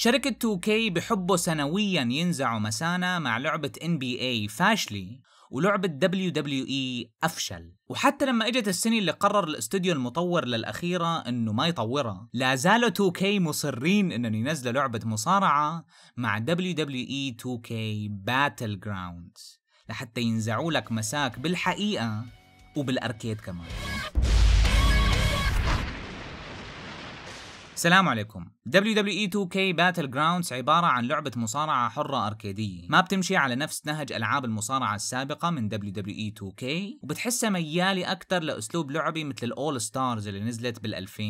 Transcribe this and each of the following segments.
شركة 2K بحبه سنويا ينزعوا مسانة مع لعبة NBA فاشلي ولعبة WWE أفشل وحتى لما اجت السنة اللي قرر الاستوديو المطور للأخيرة انه ما يطورها لا زالوا 2K مصرين انهم ينزلوا لعبة مصارعة مع WWE 2K Battlegrounds لحتى ينزعوا لك مساك بالحقيقة وبالأركيد كمان السلام عليكم WWE 2K Battlegrounds عبارة عن لعبة مصارعة حرة أركيدية ما بتمشي على نفس نهج ألعاب المصارعة السابقة من WWE 2K وبتحسها ميالة أكثر لأسلوب لعبي مثل الأول ستارز اللي نزلت بال2000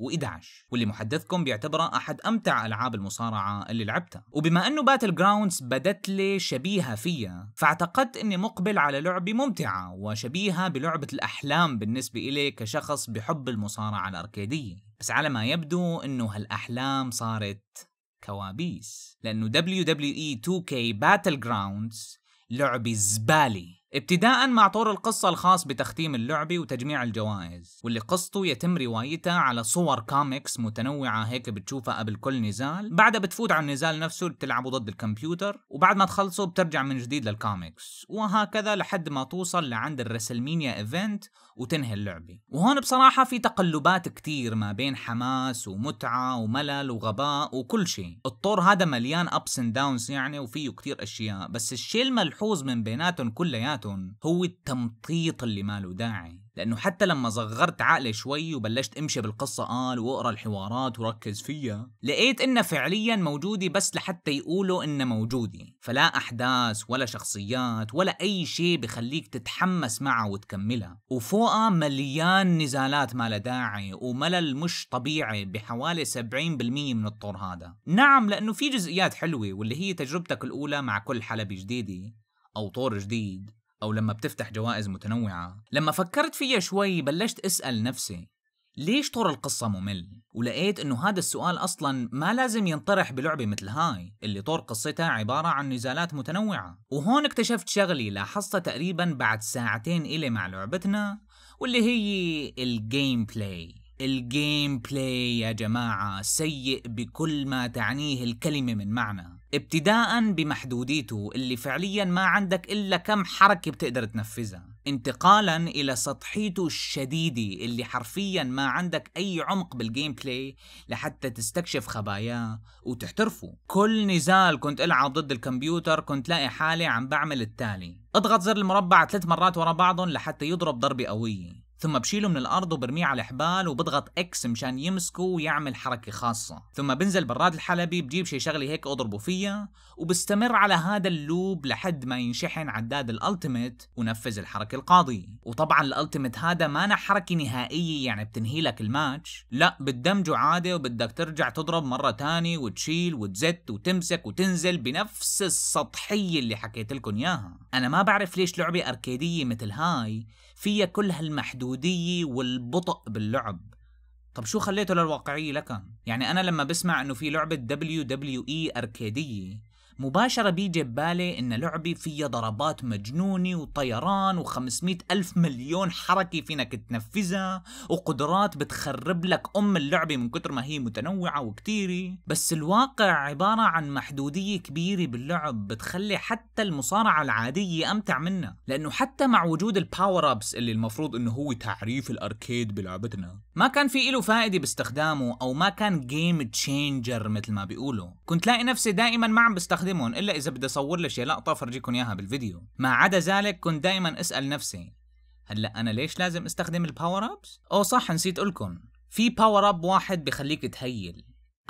و11 واللي محدثكم بيعتبره أحد أمتع ألعاب المصارعة اللي لعبتها وبما أنه باتل جراوندز بدت لي شبيهة فيها فاعتقدت أني مقبل على لعبة ممتعة وشبيهة بلعبة الأحلام بالنسبة إلي كشخص بحب المصارعة الأركيدية بس على ما يبدو أنه هالأحلام صارت كوابيس لأنه WWE 2K Battlegrounds لعبة زبالة ابتداء مع طور القصة الخاص بتختيم اللعبة وتجميع الجوائز واللي قصته يتم روايتها على صور كوميكس متنوعة هيك بتشوفها قبل كل نزال بعدها بتفوت على النزال نفسه اللي بتلعبه ضد الكمبيوتر وبعد ما تخلصه بترجع من جديد للكوميكس وهكذا لحد ما توصل لعند الرسلمينيا ايفنت وتنهي اللعبة وهون بصراحة في تقلبات كتير ما بين حماس ومتعة وملل وغباء وكل شيء الطور هذا مليان ابس اند داونز يعني وفيه كتير اشياء بس الشيء الملحوظ من بيناتهم كلياتهم حياتهم هو التمطيط اللي ماله داعي لأنه حتى لما صغرت عقلي شوي وبلشت امشي بالقصة قال آه، واقرا الحوارات وركز فيها لقيت إنها فعليا موجودة بس لحتى يقولوا إنها موجودة فلا أحداث ولا شخصيات ولا أي شيء بخليك تتحمس معها وتكملها وفوقها مليان نزالات ما داعي وملل مش طبيعي بحوالي 70% من الطور هذا نعم لأنه في جزئيات حلوة واللي هي تجربتك الأولى مع كل حلبة جديدة أو طور جديد أو لما بتفتح جوائز متنوعة لما فكرت فيها شوي بلشت أسأل نفسي ليش طور القصة ممل؟ ولقيت انه هذا السؤال اصلا ما لازم ينطرح بلعبة مثل هاي اللي طور قصتها عبارة عن نزالات متنوعة وهون اكتشفت شغلي لاحظتها تقريبا بعد ساعتين إلي مع لعبتنا واللي هي الجيم بلاي الجيم بلاي يا جماعة سيء بكل ما تعنيه الكلمة من معنى ابتداء بمحدوديته اللي فعليا ما عندك إلا كم حركة بتقدر تنفذها انتقالا إلى سطحيته الشديدة اللي حرفيا ما عندك أي عمق بالجيم بلاي لحتى تستكشف خباياه وتحترفه كل نزال كنت ألعب ضد الكمبيوتر كنت لاقي حالي عم بعمل التالي اضغط زر المربع ثلاث مرات ورا بعضهم لحتى يضرب ضربة قوية ثم بشيله من الارض وبرميه على الحبال وبضغط اكس مشان يمسكه ويعمل حركه خاصه ثم بنزل براد الحلبي بجيب شي شغله هيك اضربه فيها وبستمر على هذا اللوب لحد ما ينشحن عداد الالتيميت ونفذ الحركه القاضيه وطبعا الالتيميت هذا ما أنا حركه نهائيه يعني بتنهي لك الماتش لا بتدمجه عاده وبدك ترجع تضرب مره تاني وتشيل وتزت وتمسك وتنزل بنفس السطحيه اللي حكيت لكم اياها انا ما بعرف ليش لعبه اركيديه مثل هاي فيها كل هالمحدودية والبطء باللعب طب شو خليته للواقعية لكم؟ يعني أنا لما بسمع إنه في لعبة WWE أركادية مباشرة بيجي ببالي إن لعبي فيها ضربات مجنونة وطيران و500 ألف مليون حركة فينك تنفذها وقدرات بتخرب لك أم اللعبة من كتر ما هي متنوعة وكتيرة بس الواقع عبارة عن محدودية كبيرة باللعب بتخلي حتى المصارعة العادية أمتع منها لأنه حتى مع وجود الباور أبس اللي المفروض إنه هو تعريف الأركيد بلعبتنا ما كان في إله فائدة باستخدامه أو ما كان جيم تشينجر مثل ما بيقولوا كنت لاقي نفسي دائما ما عم بستخدم استخدمهم الا اذا بدي اصور لي شيء لقطه فرجيكم اياها بالفيديو ما عدا ذلك كنت دائما اسال نفسي هلا انا ليش لازم استخدم الباور ابس او صح نسيت لكم في باور اب واحد بخليك تهيل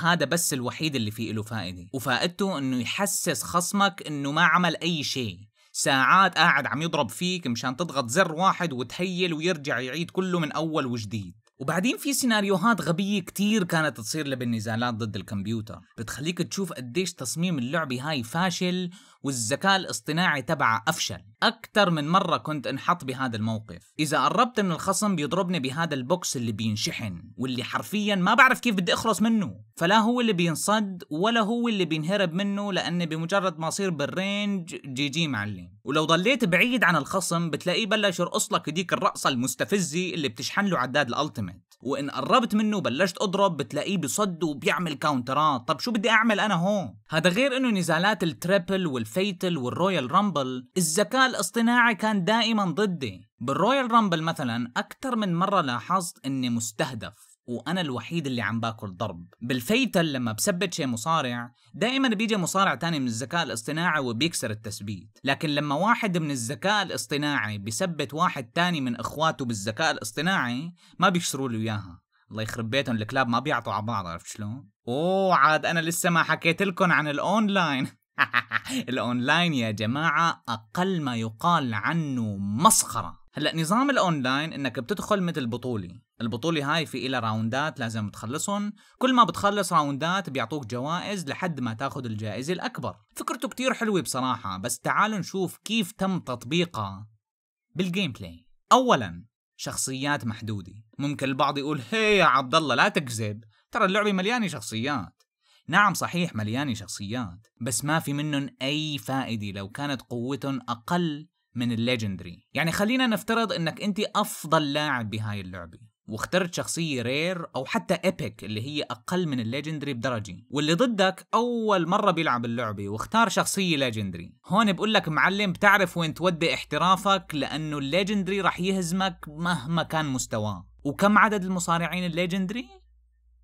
هذا بس الوحيد اللي فيه له فائده وفائدته انه يحسس خصمك انه ما عمل اي شيء ساعات قاعد عم يضرب فيك مشان تضغط زر واحد وتهيل ويرجع يعيد كله من اول وجديد وبعدين في سيناريوهات غبية كتير كانت تصير بالنزالات ضد الكمبيوتر بتخليك تشوف قديش تصميم اللعبة هاي فاشل والذكاء الاصطناعي تبعه أفشل أكثر من مرة كنت انحط بهذا الموقف إذا قربت من الخصم بيضربني بهذا البوكس اللي بينشحن واللي حرفيا ما بعرف كيف بدي أخلص منه فلا هو اللي بينصد ولا هو اللي بينهرب منه لأني بمجرد ما أصير بالرينج جي جي معلم ولو ضليت بعيد عن الخصم بتلاقيه بلش يرقص لك ديك الرقصة المستفزة اللي بتشحن له عداد الالتيميت وإن قربت منه بلشت أضرب بتلاقيه بصد وبيعمل كاونترات طب شو بدي أعمل أنا هون هذا غير إنه نزالات التريبل وال الفيتل والرويال رامبل الذكاء الاصطناعي كان دائما ضدي بالرويال رامبل مثلا أكثر من مرة لاحظت أني مستهدف وانا الوحيد اللي عم باكل ضرب بالفيتل لما بثبت شيء مصارع دائما بيجي مصارع تاني من الذكاء الاصطناعي وبيكسر التثبيت لكن لما واحد من الذكاء الاصطناعي بثبت واحد تاني من اخواته بالذكاء الاصطناعي ما بيكسروا له اياها الله يخرب بيتهم الكلاب ما بيعطوا على بعض عرفت شلون؟ اوه عاد انا لسه ما حكيت لكم عن الاونلاين الاونلاين يا جماعه اقل ما يقال عنه مسخره هلا نظام الاونلاين انك بتدخل مثل بطوله البطولة هاي في إلها راوندات لازم تخلصهم كل ما بتخلص راوندات بيعطوك جوائز لحد ما تاخد الجائزة الأكبر فكرته كتير حلوة بصراحة بس تعالوا نشوف كيف تم تطبيقها بالجيم بلاي أولا شخصيات محدودة ممكن البعض يقول هي يا عبد الله لا تكذب ترى اللعبة مليانة شخصيات نعم صحيح مليان شخصيات بس ما في منهم أي فائدة لو كانت قوتهم أقل من الليجندري يعني خلينا نفترض انك انت افضل لاعب بهاي اللعبه واخترت شخصية رير أو حتى إيبك اللي هي أقل من الليجندري بدرجة واللي ضدك أول مرة بيلعب اللعبة واختار شخصية ليجندري هون بقول لك معلم بتعرف وين تودي احترافك لأنه الليجندري رح يهزمك مهما كان مستواه وكم عدد المصارعين الليجندري؟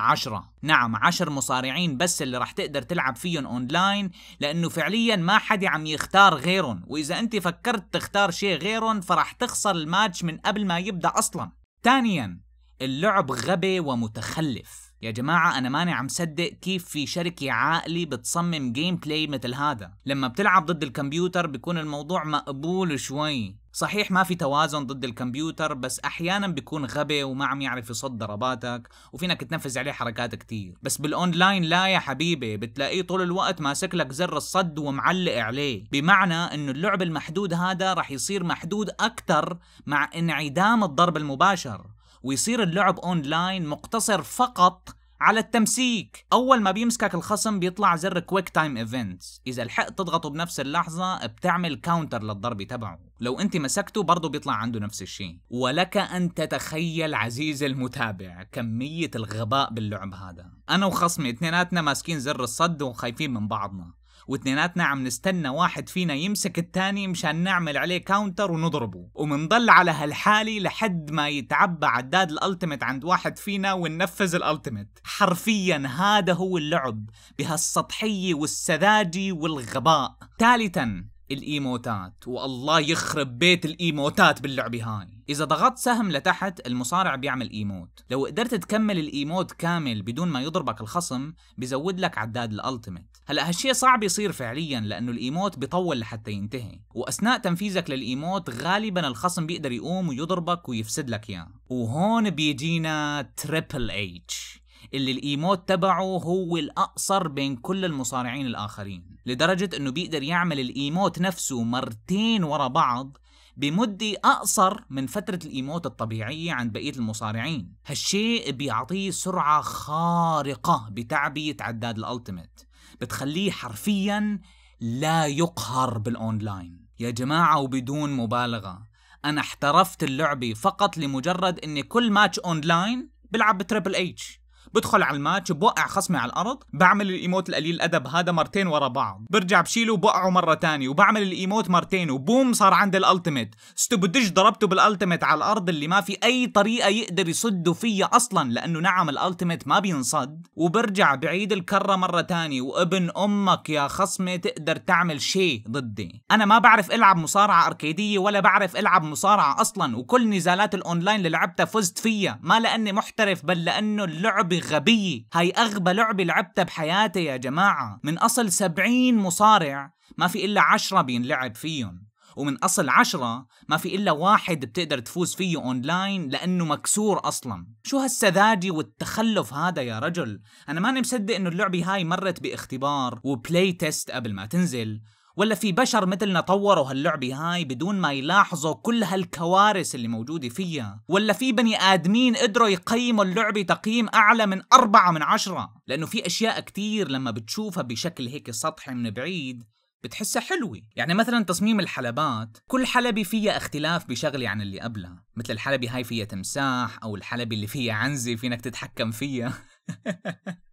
عشرة نعم عشر مصارعين بس اللي راح تقدر تلعب فيهم اونلاين لانه فعليا ما حد عم يختار غيرهم واذا انت فكرت تختار شيء غيرهم فراح تخسر الماتش من قبل ما يبدا اصلا ثانيا اللعب غبي ومتخلف يا جماعة أنا ماني عم صدق كيف في شركة عاقلة بتصمم جيم بلاي مثل هذا لما بتلعب ضد الكمبيوتر بيكون الموضوع مقبول شوي صحيح ما في توازن ضد الكمبيوتر بس احيانا بيكون غبي وما عم يعرف يصد ضرباتك وفينك تنفذ عليه حركات كتير بس بالاونلاين لا يا حبيبي بتلاقيه طول الوقت ماسك لك زر الصد ومعلق عليه بمعنى انه اللعب المحدود هذا رح يصير محدود اكثر مع انعدام الضرب المباشر ويصير اللعب اونلاين مقتصر فقط على التمسيك اول ما بيمسكك الخصم بيطلع زر كويك تايم ايفنتس اذا لحقت تضغطه بنفس اللحظه بتعمل كاونتر للضرب تبعه لو انت مسكته برضه بيطلع عنده نفس الشيء ولك ان تتخيل عزيزي المتابع كميه الغباء باللعب هذا انا وخصمي اثنيناتنا ماسكين زر الصد وخايفين من بعضنا واثنيناتنا عم نستنى واحد فينا يمسك الثاني مشان نعمل عليه كاونتر ونضربه ومنضل على هالحالي لحد ما يتعبى عداد الالتيميت عند واحد فينا وننفذ الالتيميت حرفيا هذا هو اللعب بهالسطحية والسذاجة والغباء ثالثا الايموتات والله يخرب بيت الايموتات باللعبة هاي إذا ضغطت سهم لتحت المصارع بيعمل إيموت لو قدرت تكمل الإيموت كامل بدون ما يضربك الخصم بزود لك عداد الألتيميت هلا هالشيء صعب يصير فعليا لأنه الإيموت بيطول لحتى ينتهي وأثناء تنفيذك للإيموت غالبا الخصم بيقدر يقوم ويضربك ويفسد لك إياه وهون بيجينا تريبل اتش اللي الايموت تبعه هو الاقصر بين كل المصارعين الاخرين لدرجة انه بيقدر يعمل الايموت نفسه مرتين ورا بعض بمدة أقصر من فترة الإيموت الطبيعية عند بقية المصارعين هالشيء بيعطيه سرعة خارقة بتعبية عداد الألتيميت بتخليه حرفيا لا يقهر بالأونلاين يا جماعة وبدون مبالغة أنا احترفت اللعبة فقط لمجرد أني كل ماتش أونلاين بلعب بتريبل ايتش بدخل على الماتش بوقع خصمي على الارض بعمل الايموت القليل الادب هذا مرتين ورا بعض برجع بشيله وبوقعه مره ثانيه وبعمل الايموت مرتين وبوم صار عندي الالتيميت ستوبدج ضربته بالالتيميت على الارض اللي ما في اي طريقه يقدر يصده فيا اصلا لانه نعم الالتيميت ما بينصد وبرجع بعيد الكره مره ثانيه وابن امك يا خصمي تقدر تعمل شيء ضدي انا ما بعرف العب مصارعه اركيديه ولا بعرف العب مصارعه اصلا وكل نزالات الاونلاين اللي لعبتها فزت فيها ما لاني محترف بل لانه اللعبه غبية هاي أغبى لعبة لعبتها بحياتي يا جماعة من أصل سبعين مصارع ما في إلا عشرة بينلعب فيهم ومن أصل عشرة ما في إلا واحد بتقدر تفوز فيه أونلاين لأنه مكسور أصلا شو هالسذاجة والتخلف هذا يا رجل أنا ماني مصدق أنه اللعبة هاي مرت باختبار وبلاي تيست قبل ما تنزل ولا في بشر مثلنا طوروا هاللعبة هاي بدون ما يلاحظوا كل هالكوارث اللي موجودة فيها ولا في بني آدمين قدروا يقيموا اللعبة تقييم أعلى من أربعة من عشرة لأنه في أشياء كتير لما بتشوفها بشكل هيك سطحي من بعيد بتحسها حلوة يعني مثلا تصميم الحلبات كل حلبة فيها اختلاف بشغلة عن اللي قبلها مثل الحلبة هاي فيها تمساح أو الحلبة اللي فيها عنزة فينك تتحكم فيها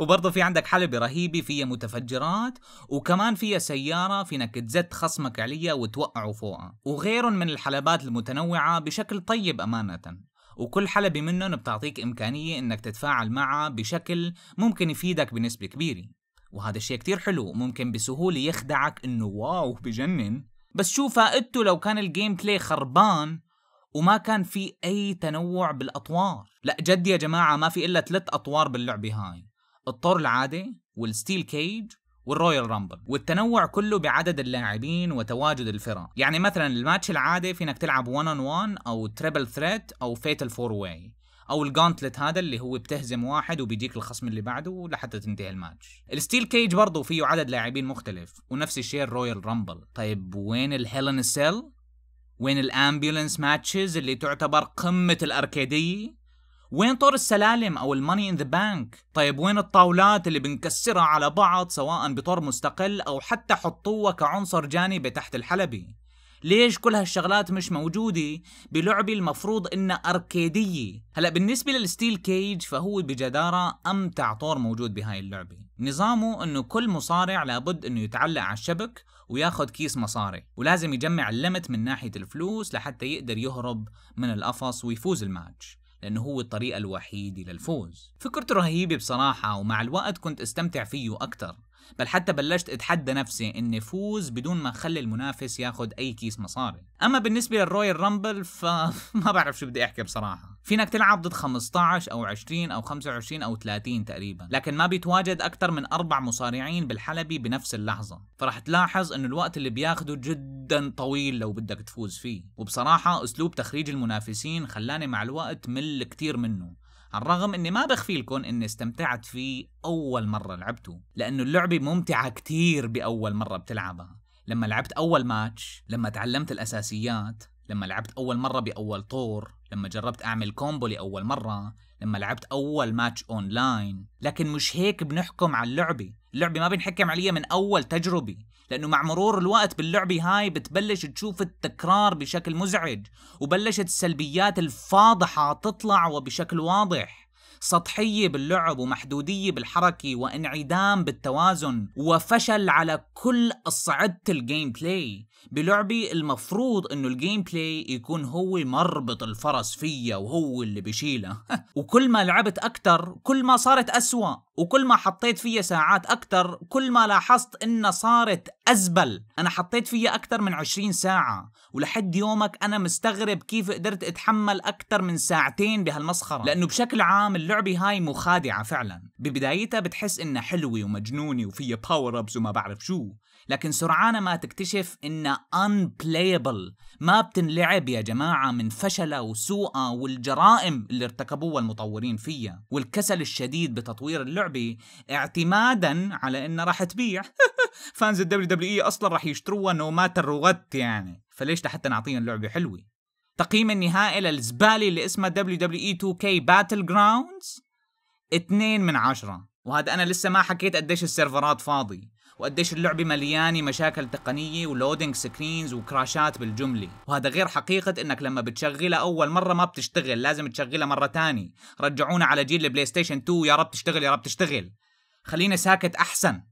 وبرضه في عندك حلبة رهيبة فيها متفجرات وكمان فيها سيارة فينك تزت خصمك عليها وتوقعه فوقها وغير من الحلبات المتنوعة بشكل طيب أمانة وكل حلبة منهم بتعطيك إمكانية إنك تتفاعل معها بشكل ممكن يفيدك بنسبة كبيرة وهذا الشيء كتير حلو ممكن بسهولة يخدعك إنه واو بجنن بس شو فائدته لو كان الجيم بلاي خربان وما كان في اي تنوع بالاطوار لا جد يا جماعه ما في الا ثلاث اطوار باللعبه هاي الطور العادي والستيل كيج والرويال رامبل والتنوع كله بعدد اللاعبين وتواجد الفرق يعني مثلا الماتش العادي فينك تلعب 1 اون 1 او تريبل ثريت او فيتال فور واي او الجانتلت هذا اللي هو بتهزم واحد وبيجيك الخصم اللي بعده لحتى تنتهي الماتش الستيل كيج برضه فيه عدد لاعبين مختلف ونفس الشيء الرويال رامبل طيب وين الهيلن سيل وين الامبيولنس ماتشز اللي تعتبر قمة الاركيدية وين طور السلالم او الماني ان ذا بانك طيب وين الطاولات اللي بنكسرها على بعض سواء بطور مستقل او حتى حطوها كعنصر جانبي تحت الحلبي ليش كل هالشغلات مش موجودة بلعبة المفروض انها اركيدية هلا بالنسبة للستيل كيج فهو بجدارة امتع طور موجود بهاي اللعبة نظامه انه كل مصارع لابد انه يتعلق على الشبك وياخد كيس مصاري ولازم يجمع اللمت من ناحية الفلوس لحتى يقدر يهرب من القفص ويفوز الماتش لأنه هو الطريقة الوحيدة للفوز فكرته رهيبة بصراحة ومع الوقت كنت استمتع فيه أكتر بل حتى بلشت اتحدى نفسي اني فوز بدون ما اخلي المنافس ياخذ اي كيس مصاري اما بالنسبه للرويال رامبل فما بعرف شو بدي احكي بصراحه فينك تلعب ضد 15 او 20 او 25 او 30 تقريبا لكن ما بيتواجد اكثر من اربع مصارعين بالحلبي بنفس اللحظه فرح تلاحظ انه الوقت اللي بياخده جدا طويل لو بدك تفوز فيه وبصراحه اسلوب تخريج المنافسين خلاني مع الوقت مل كتير منه على الرغم اني ما بخفي لكم اني استمتعت فيه اول مره لعبته لانه اللعبه ممتعه كتير باول مره بتلعبها لما لعبت اول ماتش لما تعلمت الاساسيات لما لعبت اول مره باول طور لما جربت اعمل كومبو لاول مره لما لعبت اول ماتش اونلاين لكن مش هيك بنحكم على اللعبه اللعبه ما بنحكم عليها من اول تجربه لانه مع مرور الوقت باللعبه هاي بتبلش تشوف التكرار بشكل مزعج وبلشت السلبيات الفاضحه تطلع وبشكل واضح سطحية باللعب ومحدودية بالحركة وانعدام بالتوازن وفشل على كل أصعدة الجيم بلاي بلعبي المفروض انه الجيم بلاي يكون هو مربط الفرس فيا وهو اللي بشيله وكل ما لعبت أكتر كل ما صارت أسوأ وكل ما حطيت فيها ساعات اكثر كل ما لاحظت انها صارت ازبل انا حطيت فيها اكثر من 20 ساعه ولحد يومك انا مستغرب كيف قدرت اتحمل اكثر من ساعتين بهالمسخره لانه بشكل عام اللعبه هاي مخادعه فعلا ببدايتها بتحس انها حلوه ومجنونه وفيها باور ابس وما بعرف شو لكن سرعان ما تكتشف انها بلايبل ما بتنلعب يا جماعه من فشلها وسوءها والجرائم اللي ارتكبوها المطورين فيها والكسل الشديد بتطوير اللعبه الشعبي اعتمادا على انه راح تبيع فانز الدبليو دبليو اي اصلا راح يشتروها نو ماتر وات يعني فليش لحتى نعطيهم لعبه حلوه تقييم النهائي للزباله اللي اسمها دبليو دبليو اي 2 كي باتل جراوندز 2 من 10 وهذا انا لسه ما حكيت قديش السيرفرات فاضي وقديش اللعبه مليانه مشاكل تقنيه ولودنج سكرينز وكراشات بالجمله وهذا غير حقيقه انك لما بتشغلها اول مره ما بتشتغل لازم تشغلها مره تانية رجعونا على جيل البلاي ستيشن 2 يا رب تشتغل يا رب تشتغل خلينا ساكت احسن